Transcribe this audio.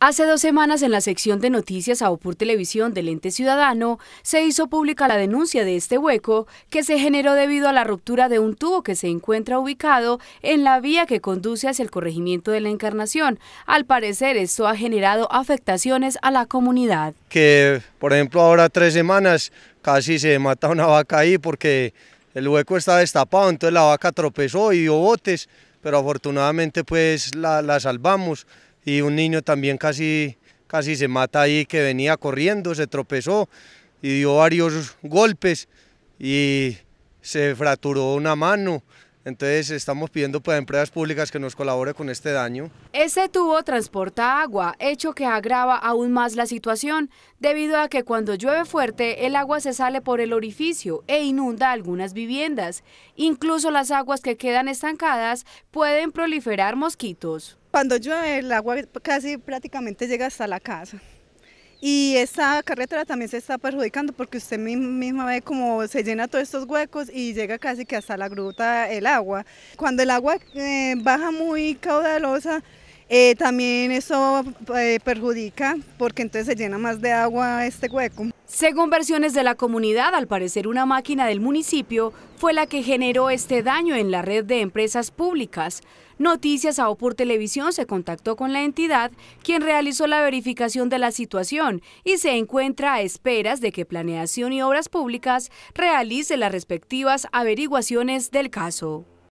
Hace dos semanas en la sección de noticias a Opur Televisión del Ente Ciudadano se hizo pública la denuncia de este hueco que se generó debido a la ruptura de un tubo que se encuentra ubicado en la vía que conduce hacia el corregimiento de la Encarnación. Al parecer esto ha generado afectaciones a la comunidad. Que por ejemplo ahora tres semanas casi se mata una vaca ahí porque el hueco está destapado, entonces la vaca tropezó y dio botes, pero afortunadamente pues la, la salvamos y un niño también casi, casi se mata ahí que venía corriendo, se tropezó y dio varios golpes y se fracturó una mano. Entonces estamos pidiendo para pues, a empresas públicas que nos colabore con este daño. ese tubo transporta agua, hecho que agrava aún más la situación, debido a que cuando llueve fuerte el agua se sale por el orificio e inunda algunas viviendas. Incluso las aguas que quedan estancadas pueden proliferar mosquitos. Cuando llueve el agua casi prácticamente llega hasta la casa. Y esta carretera también se está perjudicando porque usted misma ve cómo se llena todos estos huecos y llega casi que hasta la gruta el agua. Cuando el agua eh, baja muy caudalosa, eh, también eso eh, perjudica porque entonces se llena más de agua este hueco. Según versiones de la comunidad, al parecer una máquina del municipio fue la que generó este daño en la red de empresas públicas. Noticias AOPUR Televisión se contactó con la entidad, quien realizó la verificación de la situación y se encuentra a esperas de que Planeación y Obras Públicas realice las respectivas averiguaciones del caso.